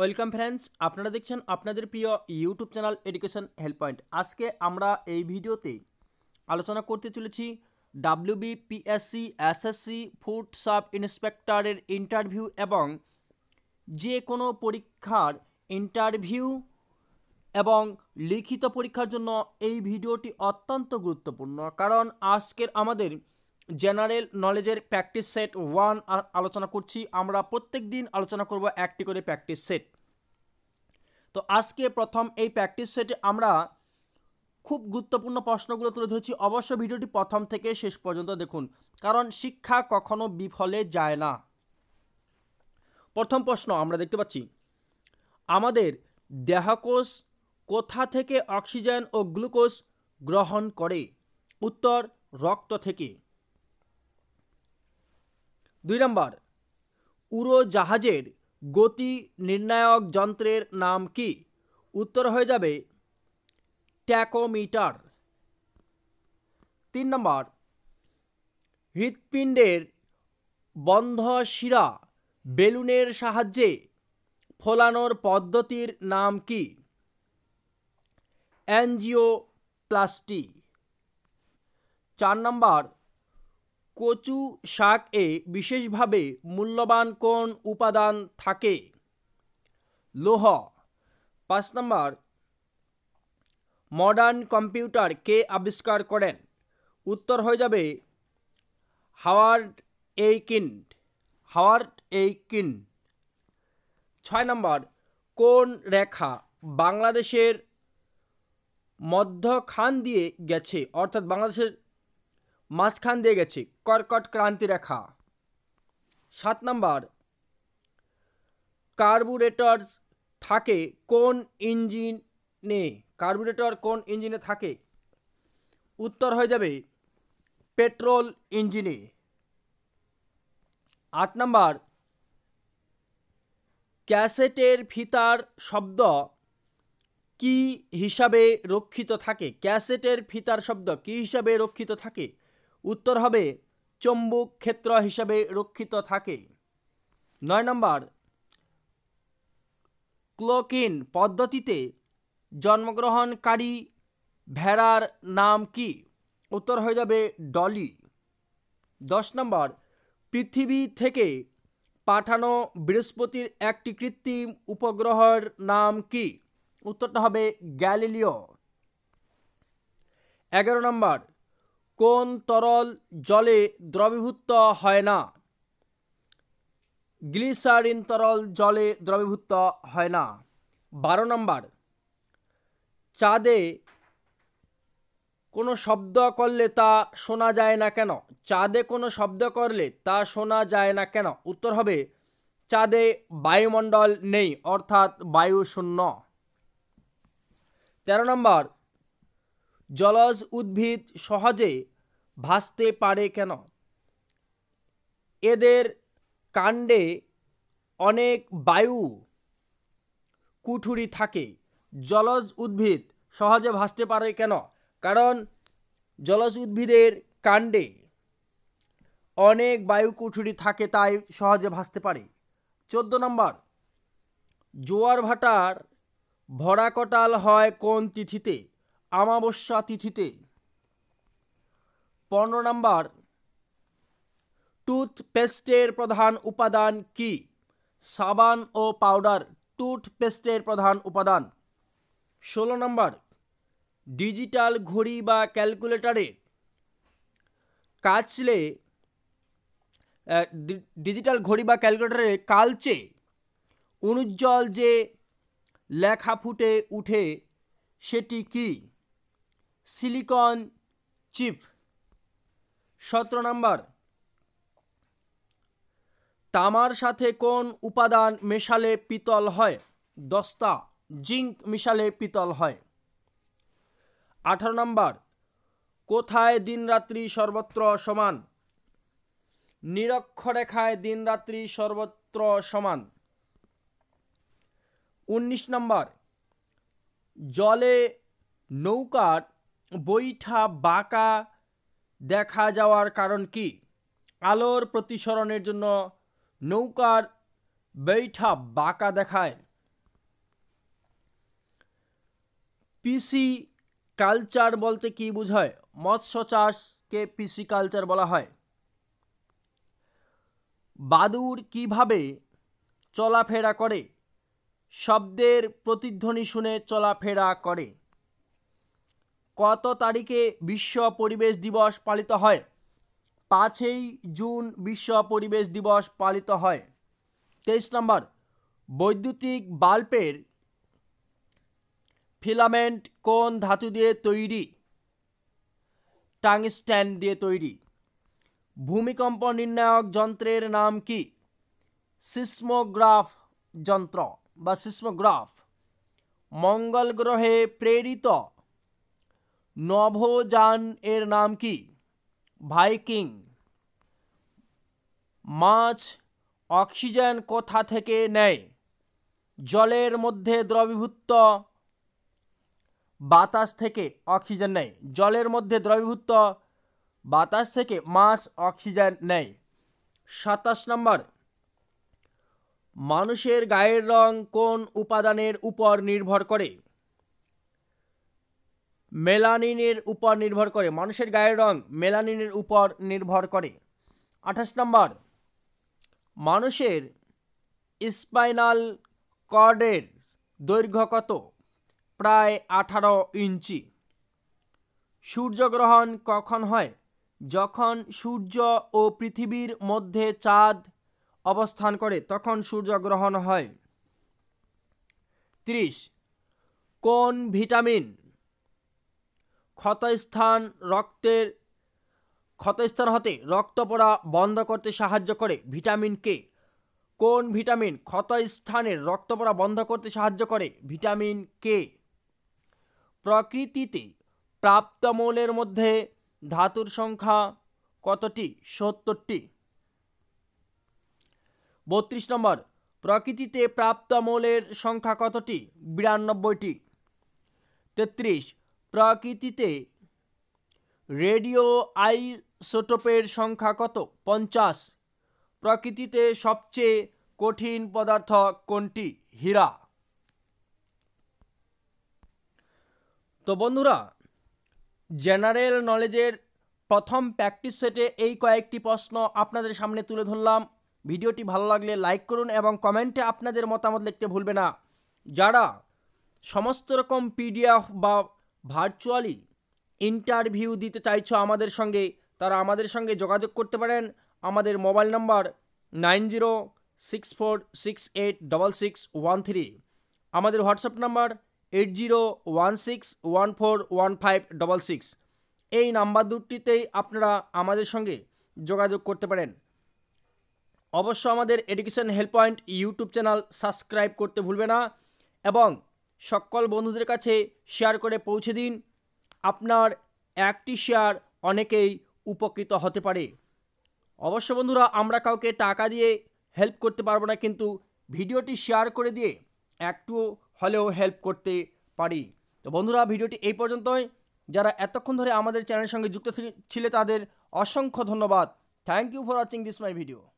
welcome friends আপনারা দেখছেন আপনাদের প্রিয় YouTube channel Education Help Point আজকে আমরা এই ভিডিওতে আলোচনা করতে চলেছি B PSC SSC food sub ইন্সপেক্টরের ইন্টারভিউ এবং যে কোনো পরীক্ষার ইন্টারভিউ এবং লিখিত পরীক্ষার জন্য এই ভিডিওটি অত্যন্ত গুরুত্বপূর্ণ কারণ আজকের আমাদের জেনারেল নলেজের প্র্যাকটিস সেট ওয়ান আলোচনা করছি আমরা প্রত্যেক দিন আলোচনা করব একটি করে প্র্যাকটিস সেট তো আজকে প্রথম এই প্র্যাকটিস সেটে আমরা খুব গুরুত্বপূর্ণ প্রশ্নগুলো তুলে ধরেছি অবশ্য ভিডিওটি প্রথম থেকে শেষ পর্যন্ত দেখুন কারণ শিক্ষা কখনো বিফলে যায় না প্রথম প্রশ্ন আমরা দেখতে পাচ্ছি আমাদের দেহকোষ কোথা থেকে অক্সিজেন ও গ্লুকোজ গ্রহণ করে উত্তর রক্ত থেকে দুই নম্বর উড়োজাহাজের গতি নির্ণায়ক যন্ত্রের নাম কি উত্তর হয়ে যাবে ট্যাকোমিটার তিন নম্বর হৃৎপিণ্ডের বন্ধ শিরা বেলুনের সাহায্যে ফোলানোর পদ্ধতির নাম কি প্লাস্টি চার নম্বর কচু শাক এ বিশেষভাবে মূল্যবান কোন উপাদান থাকে লোহ পাঁচ নম্বর মডার্ন কম্পিউটার কে আবিষ্কার করেন উত্তর হয়ে যাবে হাওয়ার্ড এইকিন্ড হাওয়ার্ড এইকিন ছয় নম্বর কোন রেখা বাংলাদেশের মধ্যখান দিয়ে গেছে অর্থাৎ বাংলাদেশের মাঝখান দিয়ে গেছি কর্কট ক্রান্তি রেখা সাত নম্বর কার্বুরেটর থাকে কোন ইঞ্জিনে কার্বুরেটর কোন ইঞ্জিনে থাকে উত্তর হয়ে যাবে পেট্রোল ইঞ্জিনে আট নম্বর ক্যাসেটের ফিতার শব্দ কি হিসাবে রক্ষিত থাকে ক্যাসেটের ফিতার শব্দ কি হিসাবে রক্ষিত থাকে উত্তর হবে চম্বুক ক্ষেত্র হিসাবে রক্ষিত থাকে নয় নম্বর ক্লোকিন পদ্ধতিতে জন্মগ্রহণকারী ভেড়ার নাম কি উত্তর হয়ে যাবে ডলি দশ নম্বর পৃথিবী থেকে পাঠানো বৃহস্পতির একটি কৃত্রিম উপগ্রহের নাম কি উত্তরটা হবে গ্যালিলিও এগারো নম্বর কোন তরল জলে দ্রবীভূত হয় না গ্লিসারিন তরল জলে দ্রবীভূত হয় না বারো নম্বর চাঁদে কোনো শব্দ করলে তা শোনা যায় না কেন চাঁদে কোনো শব্দ করলে তা শোনা যায় না কেন উত্তর হবে চাঁদে বায়ুমণ্ডল নেই অর্থাৎ বায়ু শূন্য তেরো নম্বর জলজ উদ্ভিদ সহজে ভাসতে পারে কেন এদের কাণ্ডে অনেক বায়ু কুঠুরি থাকে জলজ উদ্ভিদ সহজে ভাসতে পারে কেন কারণ জলজ উদ্ভিদের কাণ্ডে অনেক বায়ু কুঠুরি থাকে তাই সহজে ভাসতে পারে চোদ্দ নম্বর জোয়ার ভাটার ভরা কটাল হয় কোন তিথিতে আমাবস্যা তিথিতে পনেরো নম্বর টুথপেস্টের প্রধান উপাদান কি সাবান ও পাউডার টুথপেস্টের প্রধান উপাদান ষোলো নম্বর ডিজিটাল ঘড়ি বা ক্যালকুলেটরে কাচলে ডিজিটাল ঘড়ি বা ক্যালকুলেটারে কালচে অনুজ্জ্বল যে লেখা ফুটে উঠে সেটি কী সিলিকন চিপ সতেরো নম্বর তামার সাথে কোন উপাদান মেশালে পিতল হয় দস্তা জিঙ্ক মিশালে পিতল হয় আঠারো নম্বর কোথায় দিনরাত্রি সর্বত্র সমান নিরক্ষরেখায় দিনরাত্রি সর্বত্র সমান উনিশ নাম্বার জলে নৌকার বৈঠা বাঁকা দেখা যাওয়ার কারণ কি আলোর প্রতিসরণের জন্য নৌকার বৈঠা বাঁকা দেখায় পিসি কালচার বলতে কি বোঝায় মৎস্য চাষকে পিসি কালচার বলা হয় বাদুর কিভাবে চলাফেরা করে শব্দের প্রতিধ্বনি শুনে চলাফেরা করে কত তারিখে বিশ্ব পরিবেশ দিবস পালিত হয় পাঁচই জুন বিশ্ব পরিবেশ দিবস পালিত হয় তেইশ নম্বর বৈদ্যুতিক বাল্বের ফিলামেন্ট কোন ধাতু দিয়ে তৈরি টাংস্ট্যান্ড দিয়ে তৈরি ভূমিকম্প নির্ণায়ক যন্ত্রের নাম কি সিসমোগ্রাফ যন্ত্র বা সিসমোগ্রাফ মঙ্গল গ্রহে প্রেরিত নভোযান এর নাম কি ভাইকিং মাছ অক্সিজেন কোথা থেকে নেয় জলের মধ্যে দ্রবীভূত বাতাস থেকে অক্সিজেন নেয় জলের মধ্যে দ্রবীভূত বাতাস থেকে মাছ অক্সিজেন নেয় সাতাশ নম্বর মানুষের গায়ের রং কোন উপাদানের উপর নির্ভর করে মেলানিনের উপর নির্ভর করে মানুষের গায়ের রং মেলানিনের উপর নির্ভর করে আঠাশ নম্বর মানুষের স্পাইনাল কর্ডের দৈর্ঘ্য কত প্রায় আঠারো ইঞ্চি সূর্যগ্রহণ কখন হয় যখন সূর্য ও পৃথিবীর মধ্যে চাঁদ অবস্থান করে তখন সূর্যগ্রহণ হয় ত্রিশ কোন ভিটামিন ক্ষতস্থান রক্তের ক্ষতস্থান হতে রক্ত পড়া বন্ধ করতে সাহায্য করে ভিটামিন কে কোন ভিটামিন ক্ষতস্থানের রক্ত পড়া বন্ধ করতে সাহায্য করে ভিটামিন কে প্রকৃতিতে প্রাপ্ত মৌলের মধ্যে ধাতুর সংখ্যা কতটি সত্তরটি বত্রিশ নম্বর প্রকৃতিতে প্রাপ্ত মৌলের সংখ্যা কতটি বিরানব্বইটি তেত্রিশ প্রকৃতিতে রেডিও আইসোটোপের সংখ্যা কত পঞ্চাশ প্রকৃতিতে সবচেয়ে কঠিন পদার্থ কোনটি হীরা তো বন্ধুরা জেনারেল নলেজের প্রথম প্র্যাকটিস সেটে এই কয়েকটি প্রশ্ন আপনাদের সামনে তুলে ধরলাম ভিডিওটি ভালো লাগলে লাইক করুন এবং কমেন্টে আপনাদের মতামত লিখতে ভুলবে না যারা সমস্ত রকম পিডিএফ বা ভার্চুয়ালি ইন্টারভিউ দিতে চাইছো আমাদের সঙ্গে তারা আমাদের সঙ্গে যোগাযোগ করতে পারেন আমাদের mobile number nine zero six four six eight double six one three আমাদের WhatsApp number eight zero one six one four one five double six এই নাম্বার দুটিতেই আপনারা আমাদের সঙ্গে যোগাযোগ করতে পারেন অবশ্য আমাদের Education Help Point YouTube channel subscribe করতে ভুলবে না এবং সকল বন্ধুদের কাছে শেয়ার করে পৌঁছে দিন আপনার একটি শেয়ার অনেকেই উপকৃত হতে পারে অবশ্য বন্ধুরা আমরা কাউকে টাকা দিয়ে হেল্প করতে পারবো না কিন্তু ভিডিওটি শেয়ার করে দিয়ে একটুও হলেও হেল্প করতে পারি তো বন্ধুরা ভিডিওটি এই পর্যন্তই যারা এতক্ষণ ধরে আমাদের চ্যানেলের সঙ্গে যুক্ত ছিলে তাদের অসংখ্য ধন্যবাদ thank you for watching this my video